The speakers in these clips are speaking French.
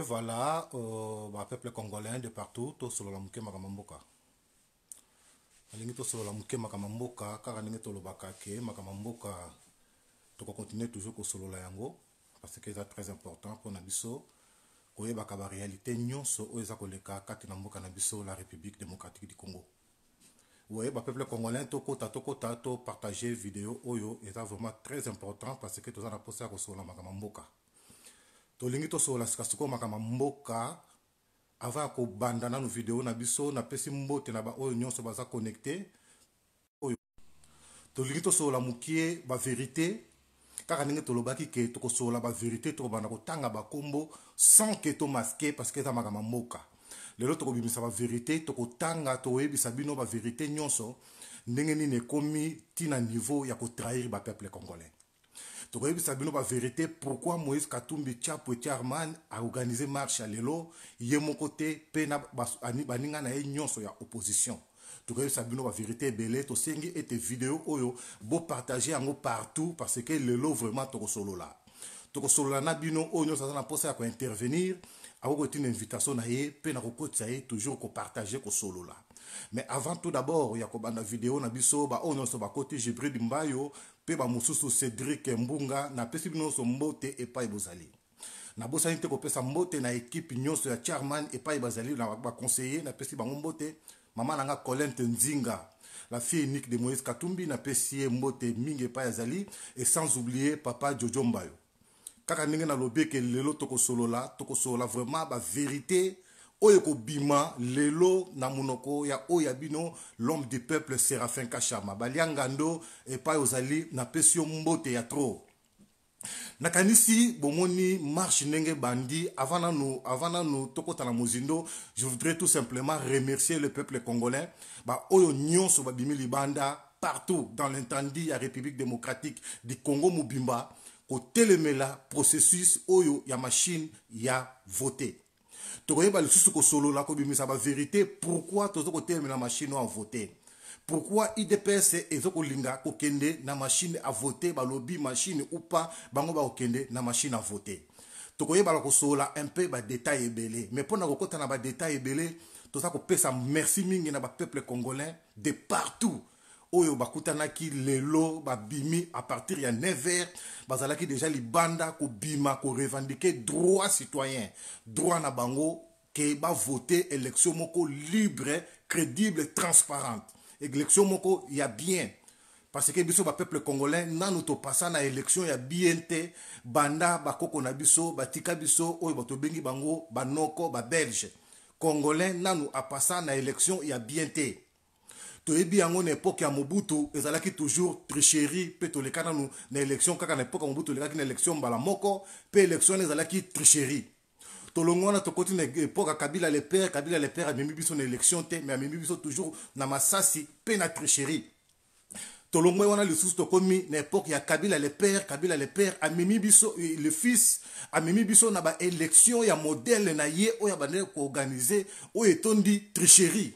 voilà, euh, bah, peuple congolais de partout, tout sur la mouke makamamboka. Alingi tout sur la mouke makamamboka, car alingi tout le bakake, makamamboka, tout continuer toujours au solo la yango, parce que c'est très important pour Nabiso, koyeba la réalité nyonso oyo eza koleka kati na mboka na biso la république démocratique du congo oyeba peuple congolais tokota partager vidéo video oyo est vraiment très important parce que toza na mposa ya kosola makambo mboka tolingi tosolola sika sikoyo makambo ya mboka ava ya kobanda nanu video na biso napesi mbote na baoyo nyonso baza connecte oyo tolingi tosolola mokie baverité kaka ndenge tolobaki ke tokosolola baverité tokobanda kotanga bakombo sans ke tomaske parceke eza makambo ya mboka lelo tokobimisa baverité tokotanga toyebisa bino baverité nyonso ndenge nini ekomi ntina niveau ya kotrahir bapeuple congolais bien bino vérité pourquoi moïse katumbi tiapo a organisé marche à lelo ye est mon côté na baninga na opposition. nyonso ya opposition tokoyebisa bino bavérité ebele tosengi ete video oyo partager yango partout parce que lelo vraiment tokosolola Solo na bino oyo nyonso ça na intervenir ya kointervenir une invitation na ye mpe na kokotisa ye toujours Solo là mais avant tout d'abord ya la video na biso baoyo nyonso côté jibril mbayo mpe bamosusu cédrik mbunga napesi bino nyonso mbote epai bozali nabosani te kopesa mbote na ekipe nyonso ya charman epai bazali na baconseiller napesi bango mbote mama na nga colente nzinga la fille unique de moïse katumbi napesi ye mbote mingi epai azali et sans oublier papa jojo mbayo kaka ndenge nalobi eke lelo tokosolola tokosolola vraiment bavérité Oyeko bima, lelo na monoko ya oyabino l'homme du peuple serafin kachama baliangando et epai ozali n'a pesio mbote ya tro nakanisi bomoni marche nenge bandi avant nous avant nous tokota na mozindo je voudrais tout simplement remercier le peuple congolais ba oyo nyonso bimili libanda partout dans l'intendie à république démocratique du congo mubimba mela, processus oyo ya machine ya voté. tokoyeba lisusu kosolola kobimisa baverité pourkui toza kotelemela mashine oyo avote pourkui idps eza kolinga kokende na mashine avote balobi mashine upa bango bakokende na mashine avote tokoyebala kosolola mpe badetail ebele mais mpona kokɔta na badetail ebele toza kopesa merci mingi na bapeuple congolais de partout oyo bakutanaki lelo babimi à partir ya 9h bazalaki déjà libanda kobima korevendike droit citoyen droit na bango ke bavote élection moko libre crédible transparente élection moko ya bien parce que biso bapeuple congolais nanu topasa na élection ya bien te banda bakoko na biso batika biso oyo batobengi bango banoko babelge congolais nanu apasa na élection ya bien te toyebi yango na epoke ya mobutu ezalaki toujours tricherie mpe toleka nanu na élection kaka na epoke ya mobutu olekaki na élection mbala moko mpe élection wana ezalaki tricherie tolongo wana tokoti na epoke ya kabila le père kabila le père amemi biso na élection te mais amemi biso toujours na masasi mpe na tricherie tolongwe wana lisusu tokomi na epoke ya kabila le père kabila le père amemi biso eh, le fils amemi biso na election, ya modèle na ye oyo abandeli koorganize oyo etondi tricherie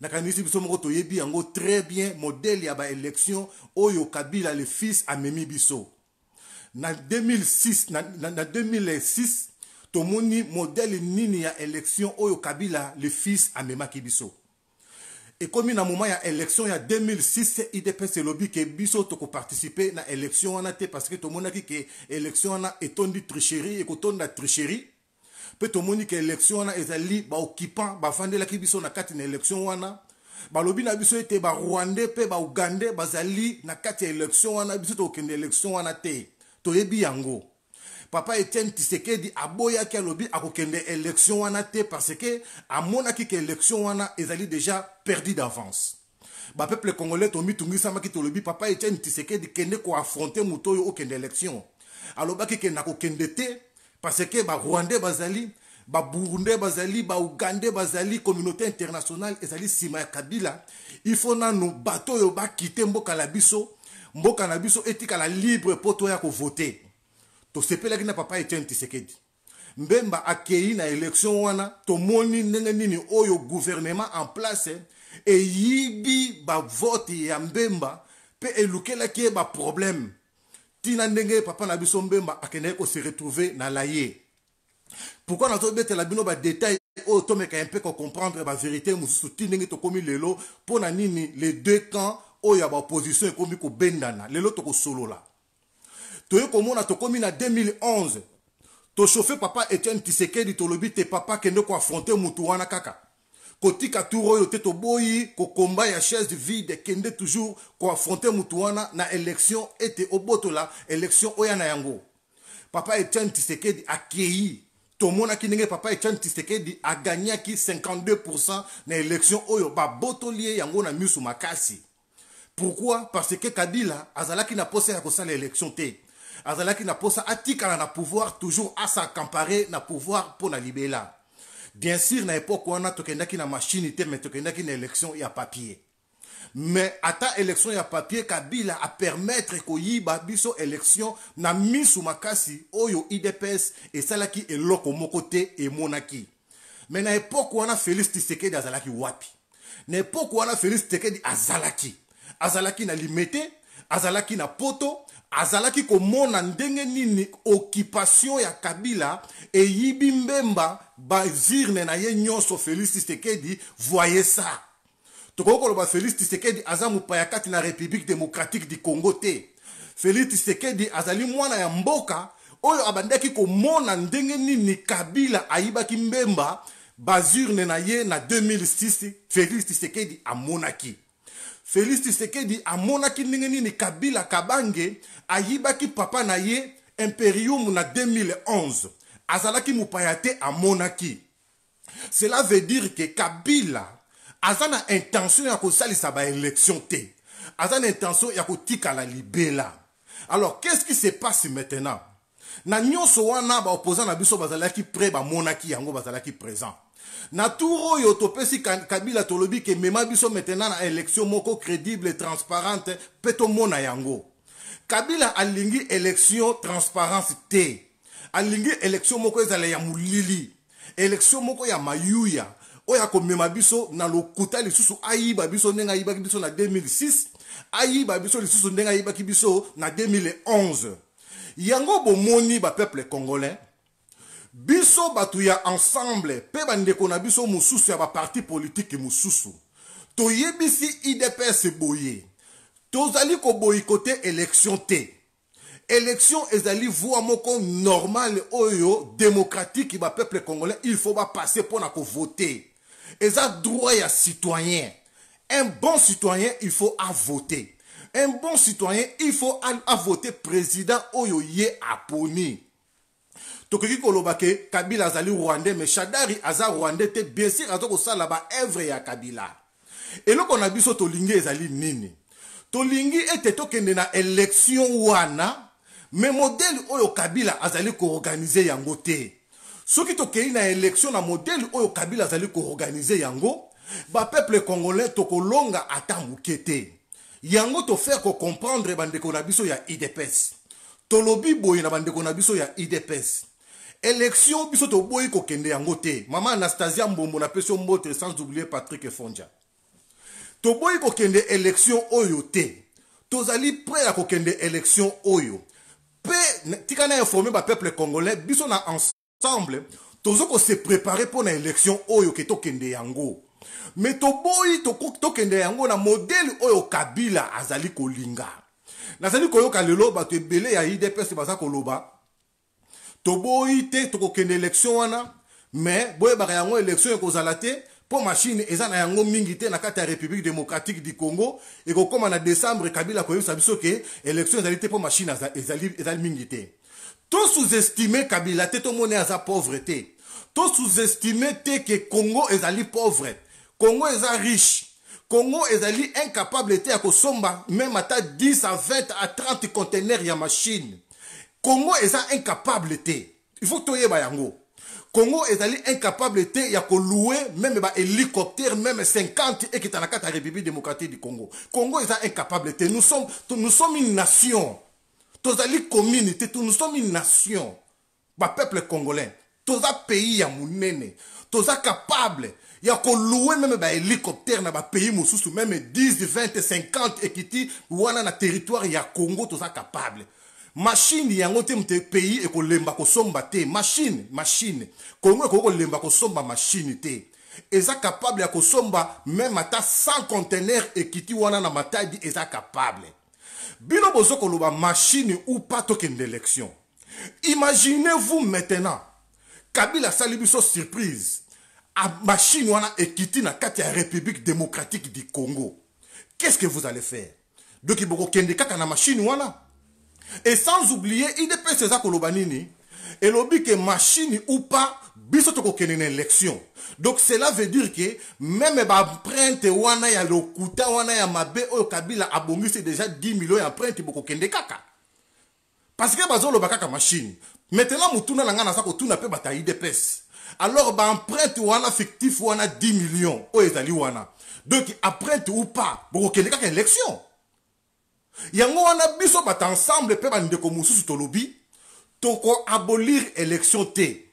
nakanisi biso moko toyebi yango très bien modele ya baélection oyo kabila le fils amemi biso na 2006, na, na, na 2006 tomoni modele nini ya élection oyo kabila le fils amemaki biso ekomi na moma ya élection ya 2006 idps elobi ke biso tokoparticipe na élection wana te parce que tomonaki ke élection wana etondi tricherie ekotonda tricherie mpe tomoni ke élection wana ezali baoccupant bafandelaki biso na kati na élection wana balobi na biso ete barwandais mpe baugandais bazali na kati ya élection wana biso tokende élection wana te toyebi yango papa etienne tisekedi aboyaki alobi akokende élection wana te parce ke amonaki ke élection wana ezali déjà perdu d'avance bapeuple congolais tomitungisamaki tolobi papa etienne tisekedi kende koaffronte moto oyo okende élection alobaki ke nakokende te parce que barwandais bazali baburundais bazali baugandais bazali communauté internationale ezali nsima ya kabila il faut nano bato ba quitter mboka la biso mboka na biso la libre mpo pas kovote tosepelaki na papa etienne tisekedi mbemba akei na élection wana moni ndenge nini oyo gouvernement en place et ba vote ya mbemba mpe elukelaki ba problème tina ndenge papa na biso mbemba se retrouver na la ye pourkui nazobetela bino badetail oyo oh, tomekaki mpe kocomprendre bavérité mosusu ti ndenge tokómi lelo mpo na nini les deux camps oyo oh, ya baopposition ekómi kobendana lelo tokosolola toye komona tokómi na 2011 tochauffe papa etienne tisekedi tolobi te papa akende koaffronte motu wana kaka kotika tour oyo te toboyi kokomba ya chaise vide kende toujours ko affronte mutuana na élection ete obotola élection oyana oyana yango papa etienne tisekedi qui ki ndenge papa etienne gagné ki 52 na élection oyo ba botolier yango na musu makasi pourquoi parce que azala qui na posa ya kosala élection te qui na posa atika na pouvoir toujours à asakampare na pouvoir pour na libela bien sûr na epoke wana tokendaki na mashini te me tokendaki na élection ya papier me ata élection ya papier kabila apermettre koyiba biso élection na misu makasi oyo idps esalaki eloko moko te emonaki me na epoke wana félix tisekedi azalaki wapi na epoke wana félix tisekedi azalaki azalaki na limete azalaki na poto azalaki komona ndenge nini occupation ya kabila eyibi mbemba bazirne na ye nyonso félix tisekedi voye ça tokoki koloba félix tisekedi aza mopaya kati na république démocratique du congo te félix tisekedi azali mwana ya mboka oyo abandaki komona ndenge nini kabila ayibaki mbemba bazurne na ye na 2006 félix tisekedi amonaki félix à amonaki ningeni nini kabila kabange ayibaki papa na ye imperium na 2011 azalaki mupayate à Monaki. cela veut dire que kabila a intention ya ba élection te aza intention ya la libela alors qu'est-ce qui se passe maintenant na so wana opposant na biso bazalaki pré monaki yango ki présent na tour oyo topesi kabila tolobi ke mema biso maintenant na élection moko crédible transparente mpe tomona yango kabila alingi élection transparence te alingi élection moko ezala ya molili élection moko ya mayuya oyo akomema biso na lokuta lisusu ayiba biso ndenge ayibaki biso na 2006 ayiba biso lisusu ndenge ayibaki biso na 2011 yango bomoni bapeuple congolais biso bato ya ensemble mpe bandeko na biso politique ya politique politike mosusu toyebisi idps boye boyé. ko zali election te élection ezali voie moko normal oyo démocratique ba peuple congolais il faut ba passer pour na voter eza droit ya citoyen un bon citoyen il faut à voter un bon citoyen il faut à voter président oyo ye aponi tokoki koloba ke kabila azali rwandais mais shadari aza rwandais te bien sûr aza kosala baevre ya kabila eloko na biso tolingi ezali nini tolingi ete tokende na election wana me modele oyo kabila azali koorganize yango te soki tokei na election na modele oyo kabila azali koorganize yango bapeuple congolais tokolonga ata moke te yango tofaire kocomprendre bandeko na biso ya idps tolobi boye na bandeko na biso ya idps élection biso ko kokende yango te mama anastasia mbombo na yo mbote sans oublier patrick fondia ko kokende élection oyo te tozali prêt à kokende élection oyo Pe tika na informe peuple congolais biso na ensemble tozo se prépare pour une élection oyo ke tokende yango Mais me to kende yango na modèle oyo kabila azali linga. nazali koyoka lelo te belé ya idps baza loba toboyi te tokokende élection wana mais boyebaka yango élection ekozala te machine mashine eza na yango mingi te na république démocratique du congo Et comme en décembre kabila koyebisa biso ke élection ezali pour machine ezali mingi te to sous-estime kabila te tomoni aza pauvre te to sous-estime te congo ezali pauvre congo est riche congo est incapable de ya kosomba même à 10 à 20 à 30 contener ya machines congo est incapable il faut toyeba yango congo ezali incapable te ya même meme hélicoptère, même 50 ekita na kati république démocratique du congo congo est incapable nous sommes, nous sommes une nation tozali commune nous sommes une nation peuple congolais toza pays ya monene toza capable ya même meme bahélicoptère na pays mosusu même 10 20 50 ekiti a na territoire ya congo toza capable mashine yango te ko pays ko somba te machine, machine, kongo lemba ko somba machine te eza capable ya somba même ata sans contener ekiti wana na matadi eza capable bino bozo koloba machine ou pas tokende d'élection. imaginez-vous maintenant kabila asali a surprise machine wana ekiti na kati ya république démocratique du congo qu'est ce que vous allez faire donc kende kaka na machine wana et sans oublier, dépense eza Kolobanini et que que machine ou pas biso tokokende une élection donc cela veut dire que même baempreinte wana ya lokuta wana ya mabe o kabila c'est déjà 10 millions y pour kende kaka parce que bazoloba kaka machine maintenant motuna na ngai naza kotuna mpe bataille idps alors baempreinte wana fictif wana 10 millions o ezali wana donc après ou pas kende kaka élection yango wana biso bato ensemble mpe bandeko mosusu toko abolir élection T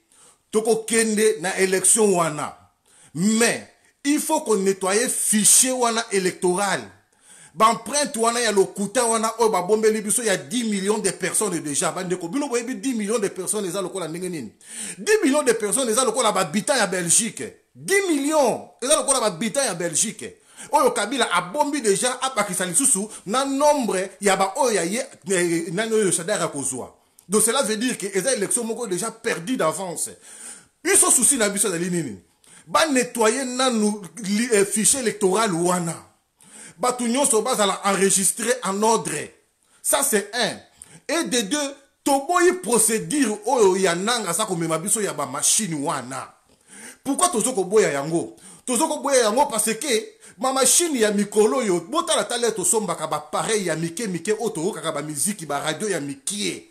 toko tokokende na élection wana mais il faut qu'on nettoie fichier wana électoral baempreinte wana ya lokuta wana oyo babombeli biso ya 10 millions de personnes déjà bande bandeko bino boyebi 10 millions de personnes eza lokola ndenge nini 10 millions de personnes eza lokola babita ya belgique 10 millions eza lokola babita ya belgique oyo kabila abombi à Pakistan Soussou, na nombre ya baoyo ya ye eh, nani oyo shadar kozwa. donc cela veut dire que eza élections moko déjà perdu d'avance biso souci na biso dali nini nan nous eh, fichier électoral wana so nyonso la enregistré en ordre ça c'est un et de deux toboyi procédure oyo ya nanga comme biso ya machine wana pourquoi tozo koboya yango tozo koboya yango parce que Ma machine ya mikolo yo botala ka pareil, pareil ya mike mike ba musique, ba radio ya mikie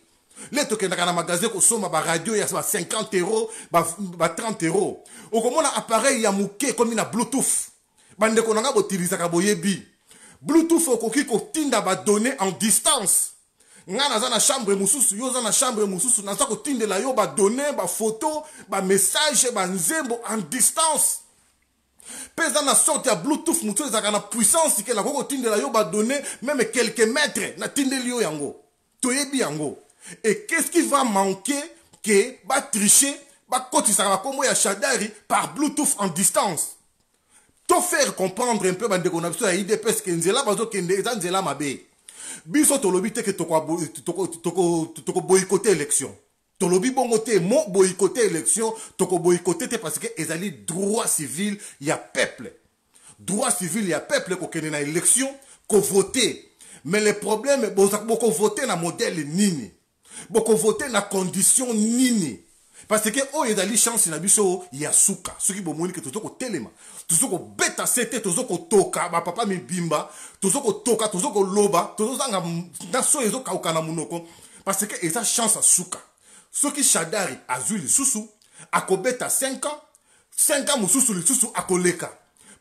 le tokendaka na magasin kosomba radio ya ba 50 euros, ba 30 ko okomona appareil ya comme ekomi na bluetooth bandeko na nga botilizaka boyebi bluetooth tinda ba donner en distance nga naza na chambre mususu. yo oza na chambre ko tinde la yo ba message, ba zembo en distance peza na sorte ya bluetooth motu oyo ezalaka na puissance ke elako kotindela yo badonne meme quelque metre natindeli yo yango toyebi yango et qu'est-ce qui va manquer ke batriche bakotisaka bakombo ya shadari par bluetooth en distance to faire comprendre un peu bandeko na biso ya idps ke nzela bazokende eza nzela mabe biso tolobi te ke boycotter élection tolobi bongo te mo boykote élection toko boykote te parce que ezali droit civil ya peuple droit civil ya peuple kokende na élection kovote mais le problème bokovote na modèle nini bokovote na condition nini parce que oyo oh, ezali chance na biso ya suka soki bomoni ke tozo kotelema tozo kobeta se te tozo kotoka toka, mibimba tozo loba, tozo koloba tozozanga na so ka na monoko parce que eza chance a souka soki shadari azwi a akobeta 5 ans 5 ans mosusu koleka.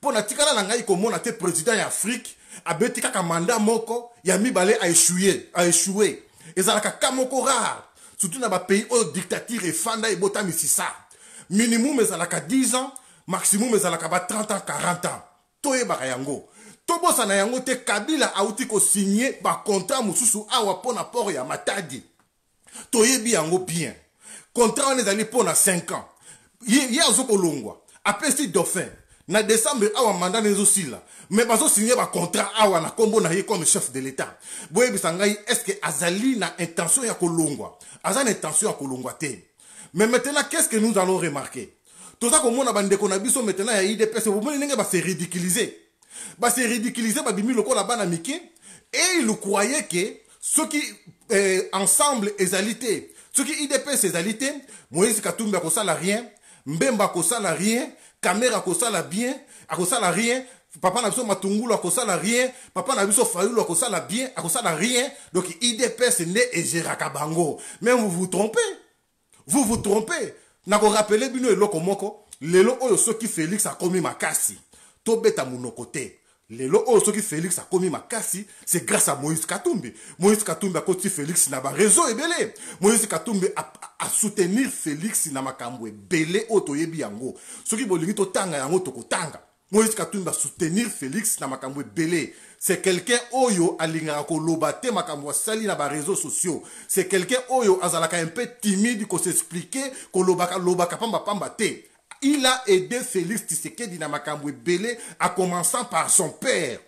Pour la natikala na ngai mona te président ya a abeti kaka mandat moko yami a a échoué. Et zala ka moko rare surtout na pays oyo dictature efanda ça. minimum ka 10 ans maximum ezalaka ba 30 ans 40 ans Toye toyebaka yango tobosana yango te kabila ba ba bakontrat mosusu awa pona na ya matadi toyebi yango bien contrat wana ezali mpona 5 ans ye azokolongwa apesi dauphin na décembre awa mandat na ezosila me bazosigne bacontrat awa na nkombo na ye comme chef de l'état est-ce que azali na intention ya kolongwa aza na intention ya kolongwa te mais maintenant qu'est-ce que nous allons remarquer Tout ça toza komona bandeko na biso maintenant y a des personnes ya idps bomoni ridiculiser base ridiculize le ridiculize babimi lokola bana mike et il croyait que ceux qui eh, ensemble ezali ce qui c'est les te moïse katumbi l'a rien mbemba ko l'a rien kamera l'a bien l'a rien papa na biso matungulu l'a rien papa na biso ça l'a bien l'a rien donc né et jera kabango mais vous vous trompez vous vous trompez nakorapele bino eloko moko lelo oyo qui félix a akomi makasi tobeta mon côté lelo oyo soki félix akomi makasi c'est grâce à moïse katumbi moïse katumbi akoti félix na bareseau ebele moïse katumbi asoutenir félix na makambo ebele oyo toyebi yango soki bolingi totanga yango tokotanga moïse katumbi asoutenir félix na makambo ebele c'est quelqu'un oyo alingaka koloba te makambo asali na bareseau sociaux c'est quelqu'un oyo azalaka un peu timide kosexplike kolobaka lobaka pambapamba te Il a aidé Félix Tshisekedi Namakamwe Belé, à commençant par son père.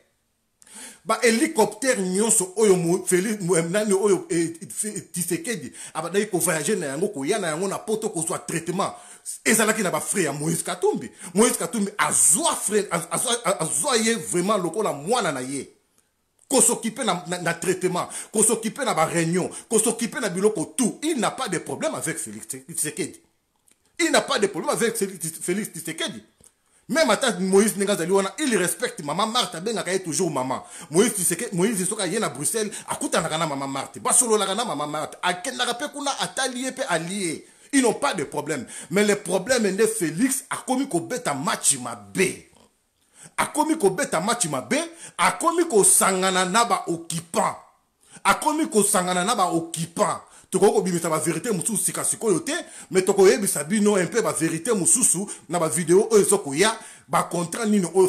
Bah, hélicoptère nyonso oyo Félix nani oyo eh, eh, Tshisekedi abadai ko voyager na yango ko yana yango na poto ko soit traitement qui na ba frère Moïse Katumbi Moïse Katumbi a zoa frère a zoa vraiment lokola mwana na ye qu'on s'occupe na, na, traitement, qu'on s'occupe na réunion, qu'on s'occupe na biloko tout. Il n'a pas de problème avec Félix Tshisekedi. Il n'a pas de problème avec Félix Tisekedi. Même à Moïse Nengazali, il respecte Maman Marthe, ben est toujours maman. Moïse Tshisekedi, Moïse Soka à Bruxelles, à Koutanakana Maman Marthe, Basolo Lakana Maman Marthe, à Kenarape Kuna, à pe allié. Ils n'ont pas de problème. Mais le problème est que Félix a commis qu'au bête à match B. A commis qu'au bête à match B, a commis qu'au sangana naba occupant. A commis qu'au sangana naba occupant tokoki kobimisa bavérité mosusu sika sikoyo te me un peu ba vérité mosusu na bavideo oyo eza koya bacontrat nini oyo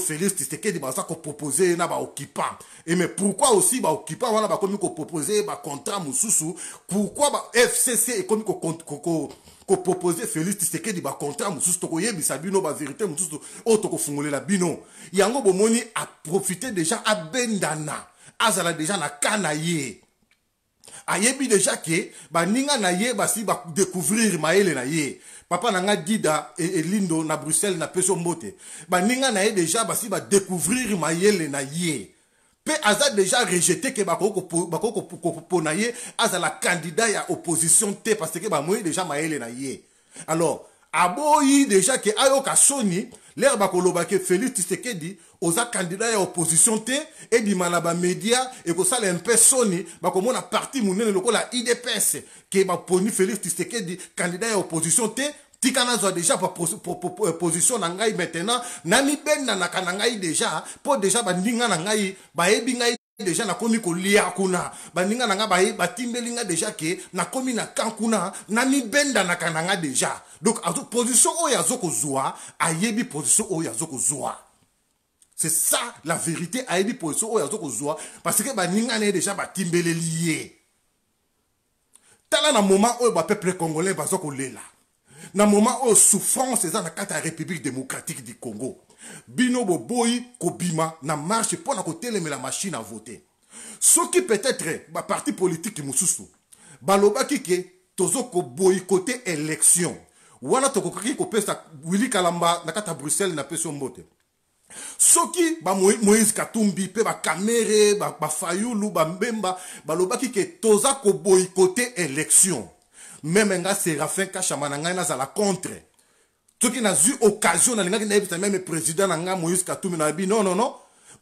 di ba ça ko ye na occupant et mais pourquoi aussi occupant ba baoccupant wana qu'on kopropose ba bacontrat mousousou, pourquoi ba fcc ekomi kopropose félix tisekedi bacontrat bisabino ba vérité bavérité mosusu oyo la bino yango bomoni profité déjà abendana azala déjà na kana ayebi déjà ke bah, n'inga na ye basi bah, découvrir mayele na ye papa nanga dida e, e, lindo na bruxelles na mote mbote bah, n'inga na ye déjà basi découvrir mayele na ye Pe aza déjà rejeté ke po na ye la candidat ya opposition te parce ke moi déjà mayele na ye alors aboyi déjà ke ayoka soni lere koloba ke félix tisekedi oza candidat ya opposition te ebima ko bamédia ekosala la soni mona parti loko la idps ke poni félix tisekedi candidat ya opposition te tika zwa déjà position na maintenant nani ben na ngai déjà pour déjà bandinga na ngai ebi ngai deja nakomi akuna kuna baninga na ngai ba ngai deja ke komi na kankuna nani benda na ngai deja donc position oyo a ayebi position oyo azokozwa c'est ça la vérité ayebi position oyo azokozwa parce que baninga na a déjà batimbeleli ye tala na moment le peuple congolais baza kolela na moment où souffrance est na la république démocratique du congo bino boboyi kobima na marche mpo na la machine à voter qui peut-être bah, parti politique mosusu l'obaki, ke tozo boycotter élection wana tokoki kopesa wili kalamba na kati ya bruxelles na pesi yo mbote soki bamoïse katumbi mpe bakamere bafayulu ba bambemba balobaki ke toza koboikote élection meme nga serafin kachama na ngai nazala contre soki nazwi occasion nalingaki nayebisa meme président na nga moïse katumbi nayebi non non non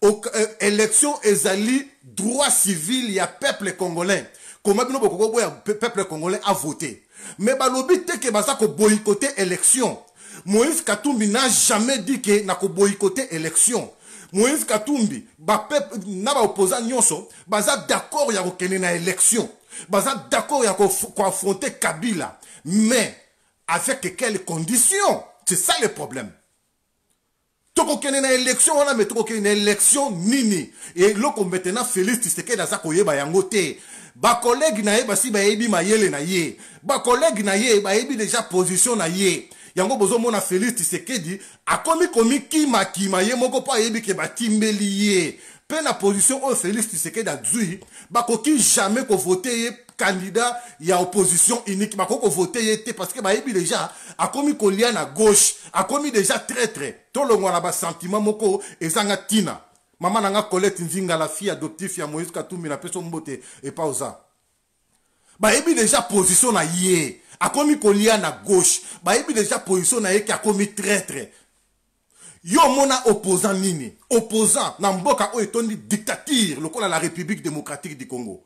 euh, élection ezali droit civil ya peuple congolais Comment bino bokoki boya peuple congolais avote mais balobi te ke ko boycotté élection moïse katumbi n'a jamais dit que na boycotter élection moïse katumbi peuple na opposé nyonso baza d'accord ya kokende na élection baza d'accord ya affronter kabila mais avec quelles conditions c'est ça le problème tokokende na élection mais me tokokende une élection nini eloko maintenant félix na aza ba yango te collègue na ye ebi ma yele na ye collègue na ye yebi déjà position na ye yango bozomona félix ma akomi ma ye moko pa yebi ke ba ye peine na position o félix Bah ko qui jamais ko ye candidat ya opposition unique koko kovote ye te parce que ba ebi déjà, akomi kolia na gauche akomi déjà traître là na sentiment moko ezanga tina mama na nga colette la fille adoptive ya moïse katumbi na peso mbote epa oza bayebi deja position na ye A komi kolia na gauche bayebi déjà position na ye komi akomi traître yo mona opposant nini opposant n'amboka mboka oyo etondi dictature lokola la république démocratique du congo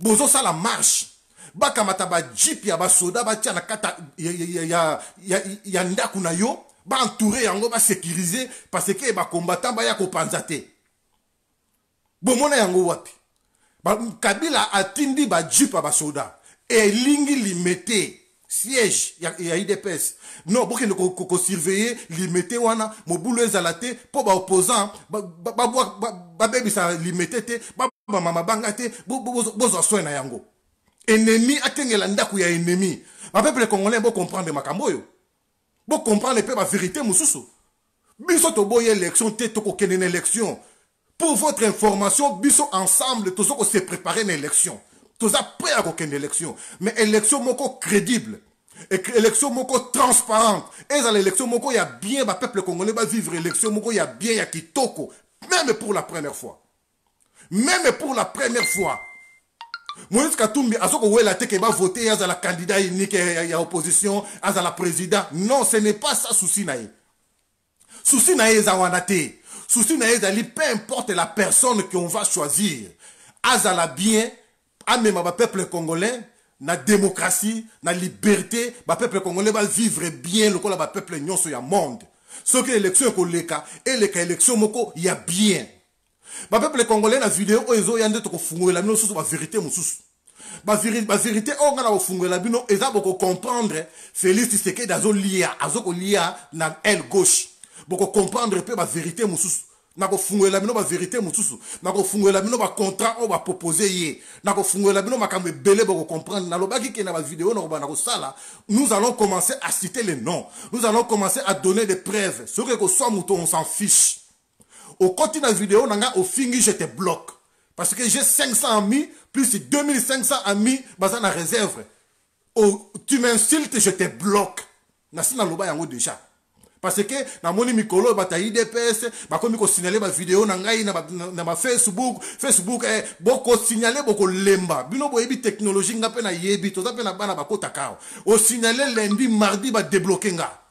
bozosala marche bakamata jip, ya basoda batia na kati ya, ya, ya, ya, ya, ya ndako na yo baentourer yango sécuriser, parce que combattant ba baya kopanza Bon bomona yango wapi kabila atindi Et lingi li limete siège ya idps non bokende li limete wana mobulu ba ba mpo baopposant babebisa limete te mama mabanga te bozwa so na yango ennemi atengela ndako ya ba peuple congolais bocomprendre makambo makamboyo vous comprenez pas la vérité, Moussoussou. Biso une élection, te toko une élection. Pour votre information, biso ensemble, tous on s'est préparé une élection. Tous prêt à aucune élection. Mais élection moko crédible. Élection transparente. Et à l'élection moko, il y a bien, le peuple congolais va vivre élection moko, il y a bien, il y a Même pour la première fois. Même pour la première fois moïse katumbi azokowela te ke bavote ye la candidat unique ya opposition la président non ce n'est pas ça souci na souci na à eza souci na ye peu importe la personne qu'on va choisir azala bien amema peuple congolais na démocratie na liberté peuple congolais va vivre bien lokola peuple nyonso ya monde soki élection ekoleka leka élection moko ya bien peuple congolais vidéo, la na video oyo ezoya nde tokofungolela bino lisusu bavérité mosusu la oyo la na kofungolela bino beaucoup comprendre. félix c'est que tisekedi azolia azokolia na elle gauche Beaucoup comprendre peu bokocomprendre mpe bavérité mosusu nakofungolela bino bavérité mosusu nakofungolela bino bacontrat oyo bapropose la nakofungolela bino contrat, on va proposer ke na la ma belle, beaucoup comprendre. na qui dans kosala nous allons commencer à citer les noms nous allons commencer à donner des preuves que soit mouton, on s'en fiche au la video na au fini, je te bloque parce que j'ai 500 amis plus 2500 amis baza na réserve au tu m'insultes je te bloque nasi naloba yango déjà parce que namoni mikolo ta idps bakomi kosignale bavideo na ngai na, na, na ma facebook eh, boko boko bokolemba bino boyebi technologie nga mpe nayebi toza pe na bana bakotaka awa signaler lundi mardi débloquer nga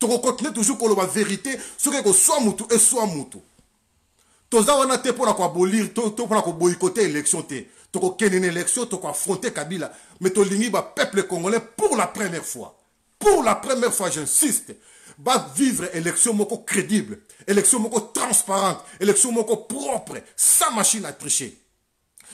continuer toujours la vérité soit ekoswa et soit mutu toza wana te mpona koabolir to boycotter l'élection l'élection. tu as une élection affronté kabila mais le peuple congolais pour la première fois pour la première fois jinsiste va vivre élection moko crédible élection moko transparente élection propre sans machine à tricher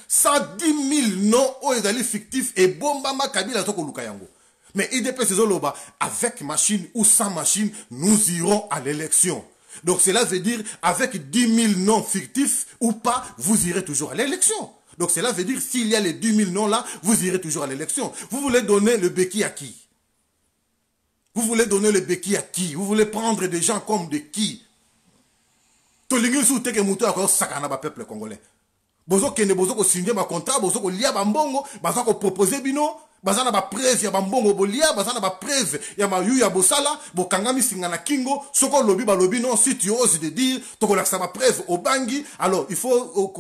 110 000 noms ont fictifs, et ma kabila aza Lukayango. mais idps ezoloba avec machine ou sans machine nous irons à l'élection donc cela veut dire, avec 10 000 noms fictifs ou pas, vous irez toujours à l'élection. Donc cela veut dire, s'il y a les 10 000 noms là, vous irez toujours à l'élection. Vous voulez donner le béquille à qui Vous voulez donner le béquille à qui Vous voulez prendre des gens comme de qui peuple congolais. Bozo kende bozo ko signer un contrat bozo un ba mbongo ko proposer bino bazana ba ya bambongo bolia bazana y ya mayu ya bosala bokangami singana kingo lobi ba lobi non si tu de dire presse obangi alors il faut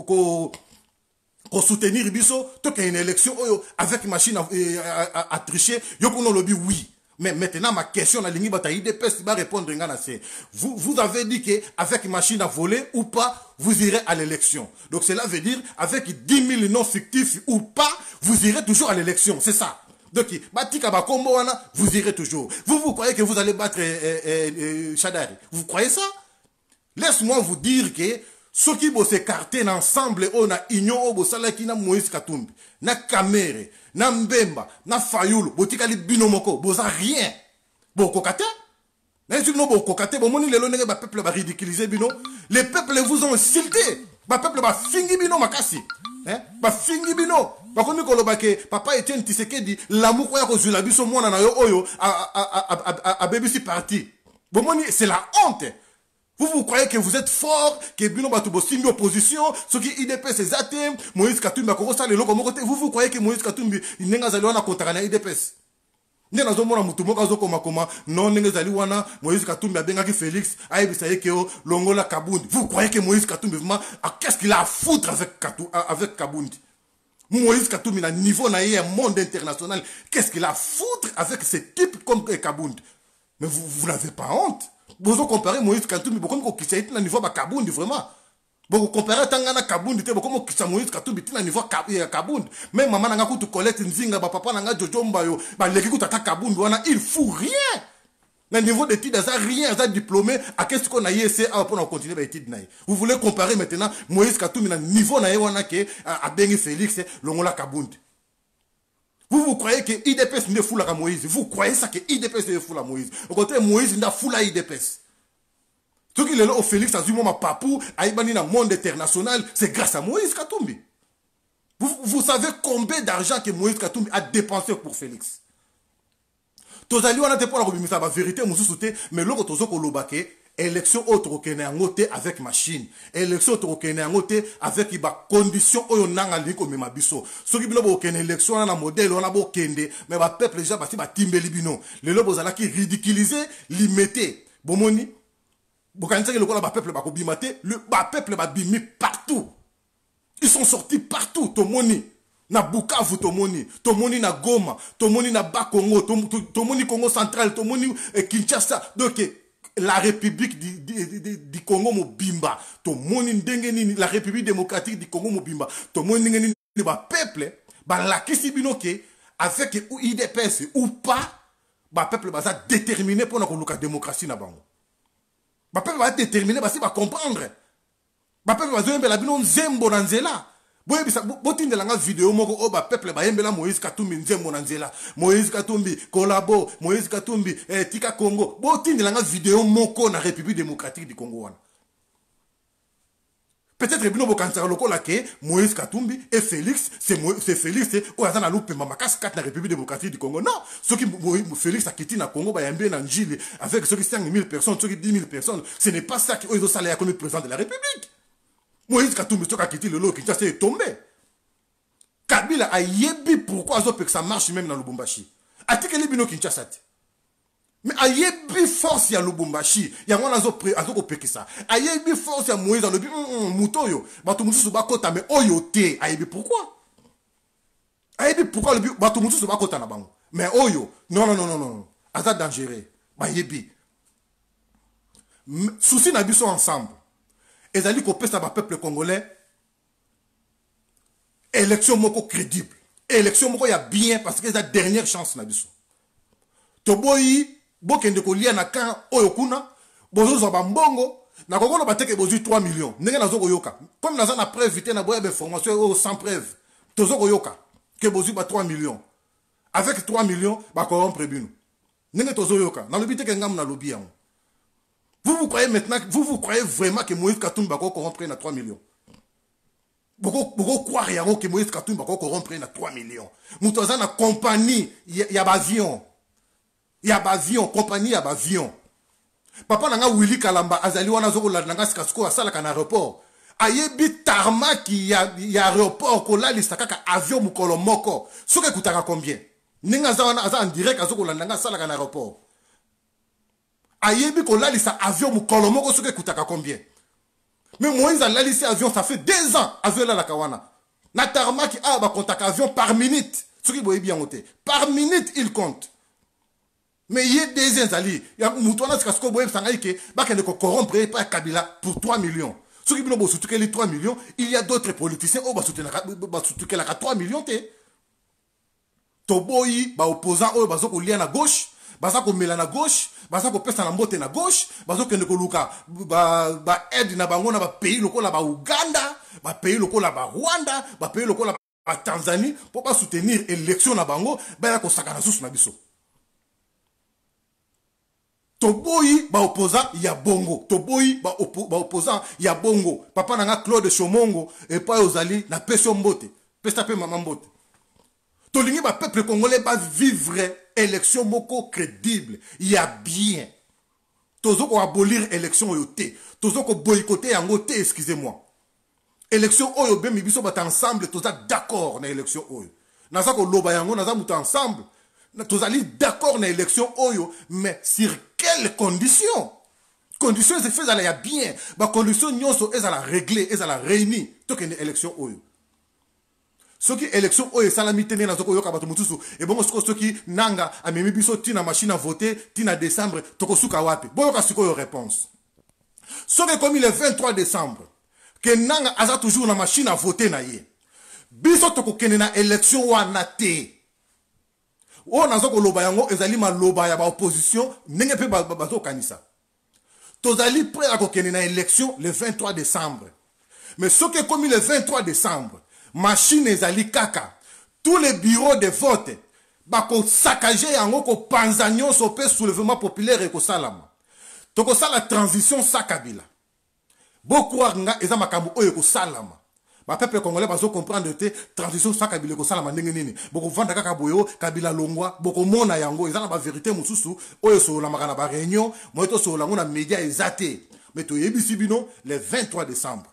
euh, soutenir biso une élection oyo avec machine à, tricher yo oui mais maintenant, ma question, à répondre vous, vous avez dit qu'avec machine à voler ou pas, vous irez à l'élection. Donc cela veut dire, avec 10 000 noms fictifs ou pas, vous irez toujours à l'élection. C'est ça. Donc, vous irez toujours. Vous, vous croyez que vous allez battre euh, euh, euh, Vous croyez ça Laisse-moi vous dire que ceux qui bossent na ensemble on a union au qui na Moïse Katumbi na Kamere na Mbemba na Fayulu botikali moko boza rien bokokate mais tu no bokokate bomoni lelo ndenge ba peuple ba ridiculiser bino les peuples vous ont insulté ba peuple ba fingi bino makasi hein ba fingi bino bakomi koloba ke papa Etienne dit l'amour oya kozwila biso mwana na yo oyo abebisi parti bomoni c'est la honte vous vous croyez que vous êtes fort, que bino bato l'opposition, opposition, qui IDPS eza te, Moïse Katumbi akokosala eloko moko te, vous vous croyez que Moïse Katumbi n'est pas allé azali wana akotaka na Nous nde nazomona motu moko azokomakoma no ndenge ezali wana moïse katumbi a abengaki félix ayebisa ye keo longola kabundi vous croyez que moïse katumbi ah, qu'est-ce qu'il a à foutre avec, Katou, ah, avec kabundi moïse katumbi à niveau na ye monde international qu'est-ce qu'il a à foutre avec ce type comme kabundi mais vous, vous n'avez pas honte vous comparer moïse katumbi bokomi kokisa ye ntina niveau de bakabundi vraiment vous ata Tangana na kabundi vous bokomi moïse katumbi ntina niveau ya Même maman n'anga na ngai collecte colete nzinga bapapa na un jojo mbayo baleki kutu ata kabundi wana il faut rien na niveau d'étude ça rien ça diplômé à qu'est-ce qu'on a essayé pour na continuer avec na vous voulez comparer maintenant moïse Katoumi na niveau de wana ke abengi félix longola kabundi vous vous croyez que IDPS ne foule à Moïse. Vous croyez ça que IDPS ne foule à Moïse. Au contraire, Moïse n'a foule à IDPS. Ce qui est là au Félix Azumoma Papou, à Ibani dans le monde international, c'est grâce à Moïse Katumbi. Vous, vous savez combien d'argent que Moïse Katumbi a dépensé pour Félix. Tozali a dit pour la bah, vérité, mais l'autre tozo kolobake, élection au tokena ngote avec machine élection tokena ngote avec iba condition oyo nanga liko mema biso soki bino bokena élection na modèle on a bokende mais ba peuple déjà basi ba timbeli bino za la qui ridiculiser limiter bomoni le lokola ba peuple bimaté le ba peuple bimé partout ils sont sortis partout tomoni na bukavu tomoni tomoni na goma tomoni na bakongo tomoni congo central tomoni eh, kinshasa donc la république du congo mobimba tomoni ndenge nini la république démocratique du congo mobimba tomoni ndenge nini ba la kisibino ke avec ou idps ou pas peuple bapeuple baza déterminé mpona la démocratie na bango bapeuple baza déterminé basi bacomprendre bapeuple bazoyembela bino nzembo na nzela boyebisa botindela nga video moko oyo bapeple bayembela moïse katumbi nzembo na nzela moïse katumbi kolabo moïse katumbi eh, tika congo botindela nga vidéo moko na république démocratique du congo peut-être bino bokanisaka lokola ke moïse katumbi et félix c'est félix oyo aza na lupemba makasi kati na république démocratique du congo non soki félix quitté na congo bayambi na njili avec soki 5 000 personnes soki 10 000 personnes ce n'est pas ça qui oyo à komi président de la république moïse est tombé. akiti lelo a etombe kabila ayebi pourkui ça marche même dans lubumbashi atikeli bino kinshasa Mais a yébi force ya lubumbashi que ça. A ayebi force ya moïse alobi moto mm, mm, oyo bato mosusu bakota pourquoi oyo te pourquoi. pourkui pourquoi pourkui alobi bato mosusu bakota na bango Mais oyo non, aza dangereux yébi. Souci na biso ensemble ça va peuple congolais élection moko crédible élection moko y a bien parce que c'est la dernière chance na biso toboyi bokende kolia na kan oyokuna kuna bozozwa bambongo nakokoloba bateke bozu 3 millions na nazo oyoka comme naza na preuve te naboya bainformation oyo sans preuve tozo oyoka que bozu ba 3 millions avec 3 millions bakorompre bino oyoka tozoyoka nalobi teke na lobi yango vous vous croyez maintenant, vous vous croyez vraiment que Moïse Katoum va corrompre à 3 millions croyez croire que Moïse Katoum va corrompre à 3 millions. Nous sommes la compagnie, il y a avion. Il y a avion, compagnie, y a avion. Papa nanga Willy Kalamba azali wana zoko la nanga un asala kana aéroport. Ayebi y y un aéroport a kaka avion Ce moko. Soka combien? Ninga za a en direct azoko la nanga sala kana aéroport ayebi kolalisa avion mokolo moko soki kutaka combien me lali sa avion ça fait deux ans avion la kawana. na ki aba ah, bakontaka avion par minute soki boyebi yango te par minute il compte me ye deuxième ezali moto wana sika sikoyo boyebisa ngai ke bakende kokorompre ye epai ya kabila pour 3 millions soki bino les 3 millions il y a d'autres politiciens oyo basutukelaka 3 millions te toboyi baopposant oyo baza kolia gauche baza komela na gauche ko pesa na mbote na gauche ba ba aide na bango na bapays lokola bauganda pays lokola là bas tanzanie pour pas soutenir élection na bango ko sakana sous na biso ba opposant ya bongo ba baopoza ba ya bongo papa na chomongo et pas aux ozali na pesa mbote pesa pe mama mbote tolingi peuple congolais vivre élection moko crédible a bien tozo abolir élection oyo Tozo ko boycotter yango te excusez-moi élection oyo bembi biso as ensemble toza d'accord na élection oyo naza koloba yango naza moto ensemble li d'accord na élection oyo mais sur quelles conditions conditions? condition il y a bien conditions nyonso ezala réglé réunir réuni tokende élection oyo soki élection oyo esalami te zoko naza koyoka bato mosusu bon ce qui nanga amemi biso tina machine à voter tina décembre tokosuka wapi boyoka sikoyo réponse soki comme le 23 décembre que nanga aza toujours na machine à voter na ye biso tokokende na élection wana te na zoko loba yango ezali ba opposition baopposition ba ba bazokanisa tozali prêt ya na élection le 23 décembre mais soki comme le 23 décembre machine ezali kaka tous les bureaux de vote bakosakage yango kopanza nyonso pe soulèvement populaire T'oko sala transition sa beaucoup bokoyaka nga eza makambo oyo Ma peuple congolais comprendre te transition sakabila ko salama ndenge nini vanda kaka boyo kabila longwa mona yango eza na baverité mosusu oyo ba na bareunion moyo tosololango na média ezate. Mais me toyebisi bino le 23 décembre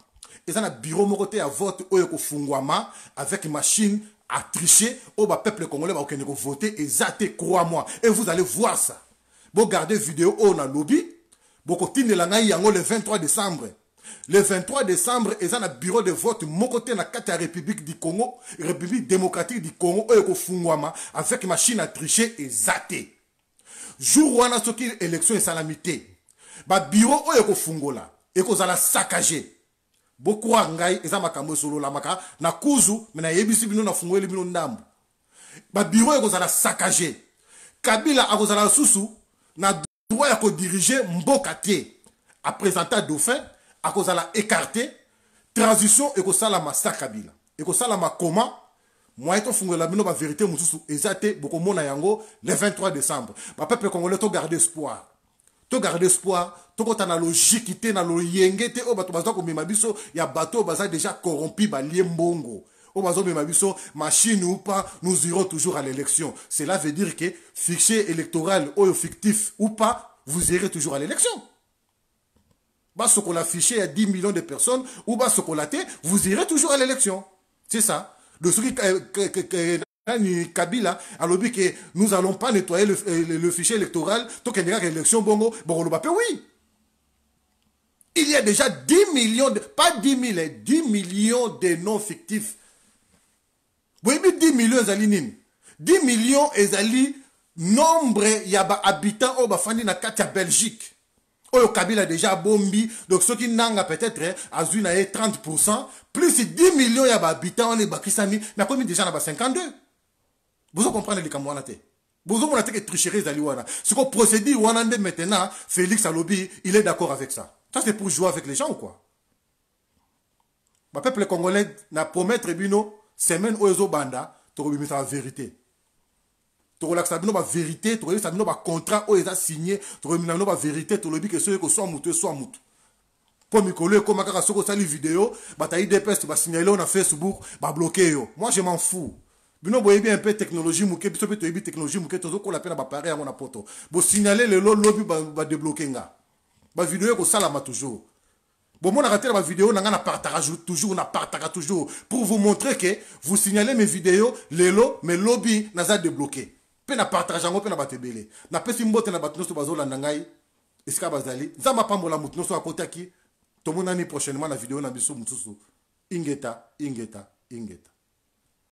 eza un bureau moko à ya vote oyo fungwama avec machine à tricher au peuple congolais va aucun voter exacté crois-moi et vous allez voir ça vous gardez vidéo on a lobby beaucoup de la yango le 23 décembre le 23 décembre ils ont un bureau de vote mon côté na kata république du Congo république démocratique du Congo au fungwama avec machine à tricher Zate. jour wana sorti élection et salamité ba bureau au fungola et qu'on la saccager bokwaka ngai eza makambo maka, na kuzu me nayebisi na nafungweli bino ndambo babiro ekozala sakage kabila akozala susu na droit ya kodirige mboka A apresenta dauphin akozala écarte transition ekosalama sa kabila makoma koma eto tofungwela bino vérité mosusu eza te mona yango le 23 décembre peuple congolais garde espoir tout garder espoir tokota na logique te bato biso ya bato déjà corrompu. balie mbongo oyo biso machine ou pas nous irons toujours à l'élection cela veut dire que fichier électoral ou fictif ou pas vous irez toujours à l'élection qu'on a fiché à 10 millions de personnes ou qu'on a tée vous irez toujours à l'élection c'est ça de euh, que kabila alors que nous allons pas nettoyer le, euh, fichier électoral élection bongo oui il y a déjà 10 millions de, pas 10 000 10 millions de noms fictifs avez 10 millions 10 millions et nombre d'habitants, habitants oyo oh, bafandi na belgique kabila déjà bombi. donc soki nanga peut-être 30 hein, plus 10 millions d'habitants, bahabitant wana Mais déjà na 52 vous comprendre les wana Vous avez teke tricherie ezali Ce qu'on procédure wana maintenant félix alobi il est d'accord avec ça ça c'est pour jouer avec les gens ou quoi peuple congolais na promettre semaine mis ezobanda vérité, que tokolakisa mis dit tokoyebisa vous avez signe tokobimisa bino bavérité tolobi ke soki ekoswa motu eswa tu comme mis kaka soki osali video tu a vous on na facebook bah, bloqué yo moi je m'en fous un peu de technologie moke un peu de technologie moke à Vous signalez, Vous signalez na poto va débloquer lobi badebloke nga bavideo ekosalama toujours bon moi peu ma na vous partage toujours partage toujours pour vous montrer que vous signalez mes vidéos les me lobi naza de mpe vous na vous ebele napesi mbote na bato nyonso bazolanda ngai vous Je vous akotaki prochainement la vidéo na biso ingeta ingeta ingeta